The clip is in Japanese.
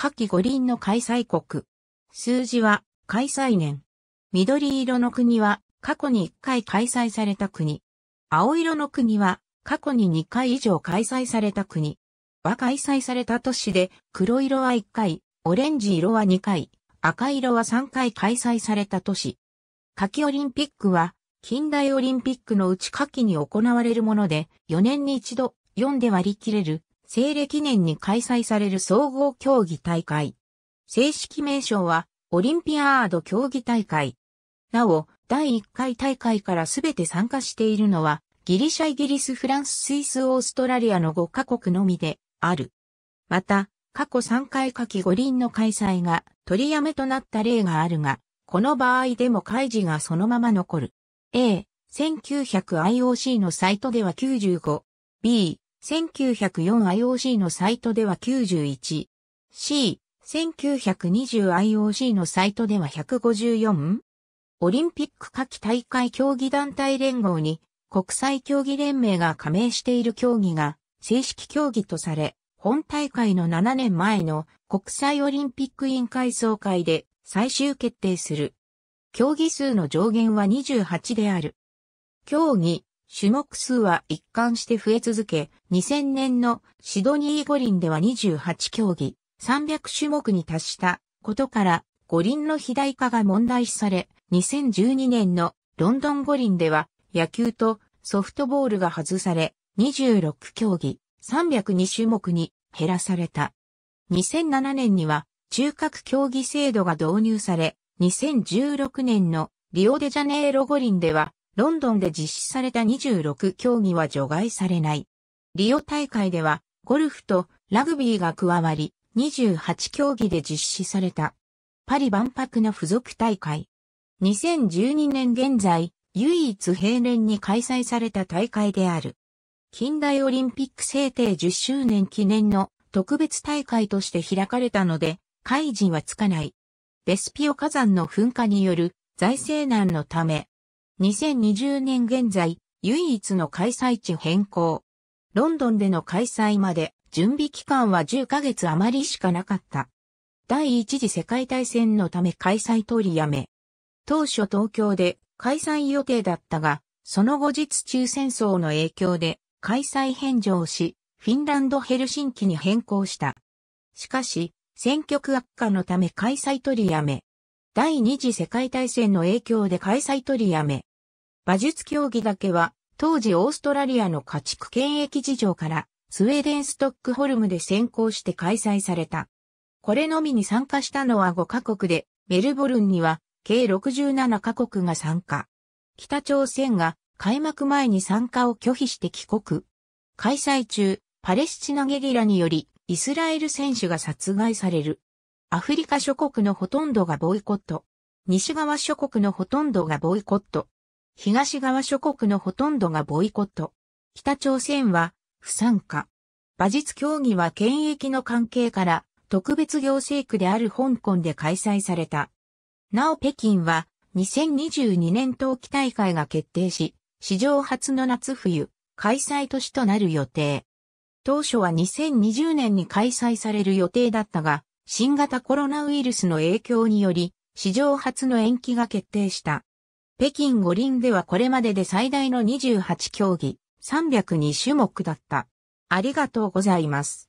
夏季五輪の開催国。数字は開催年。緑色の国は過去に1回開催された国。青色の国は過去に2回以上開催された国。は開催された都市で黒色は1回、オレンジ色は2回、赤色は3回開催された都市。夏季オリンピックは近代オリンピックのうち夏季に行われるもので4年に一度4で割り切れる西暦年に開催される総合競技大会。正式名称は、オリンピアード競技大会。なお、第1回大会からすべて参加しているのは、ギリシャイギリスフランススイスオーストラリアの5カ国のみで、ある。また、過去3回夏季五輪の開催が取りやめとなった例があるが、この場合でも開示がそのまま残る。A、1900IOC のサイトでは95。B、1904IOC のサイトでは 91C、1920IOC のサイトでは 154? オリンピック夏季大会競技団体連合に国際競技連盟が加盟している競技が正式競技とされ、本大会の7年前の国際オリンピック委員会総会で最終決定する。競技数の上限は28である。競技、種目数は一貫して増え続け、2000年のシドニー五輪では28競技、300種目に達したことから、五輪の肥大化が問題視され、2012年のロンドン五輪では、野球とソフトボールが外され、26競技、302種目に減らされた。2007年には、中核競技制度が導入され、2016年のリオデジャネイロ五輪では、ロンドンで実施された26競技は除外されない。リオ大会では、ゴルフとラグビーが加わり、28競技で実施された。パリ万博の付属大会。2012年現在、唯一平年に開催された大会である。近代オリンピック制定10周年記念の特別大会として開かれたので、会人はつかない。ベスピオ火山の噴火による財政難のため、2020年現在、唯一の開催地変更。ロンドンでの開催まで準備期間は10ヶ月余りしかなかった。第一次世界大戦のため開催取りやめ。当初東京で開催予定だったが、その後日中戦争の影響で開催返上し、フィンランドヘルシンキに変更した。しかし、戦局悪化のため開催取りやめ。第二次世界大戦の影響で開催取りやめ。馬術競技だけは、当時オーストラリアの家畜権益事情から、スウェーデンストックホルムで先行して開催された。これのみに参加したのは5カ国で、メルボルンには計67カ国が参加。北朝鮮が開幕前に参加を拒否して帰国。開催中、パレスチナゲリラによりイスラエル選手が殺害される。アフリカ諸国のほとんどがボイコット。西側諸国のほとんどがボイコット。東側諸国のほとんどがボイコット。北朝鮮は不参加。馬術競技は権益の関係から特別行政区である香港で開催された。なお北京は2022年冬季大会が決定し、史上初の夏冬開催都市となる予定。当初は2020年に開催される予定だったが、新型コロナウイルスの影響により、史上初の延期が決定した。北京五輪ではこれまでで最大の28競技、302種目だった。ありがとうございます。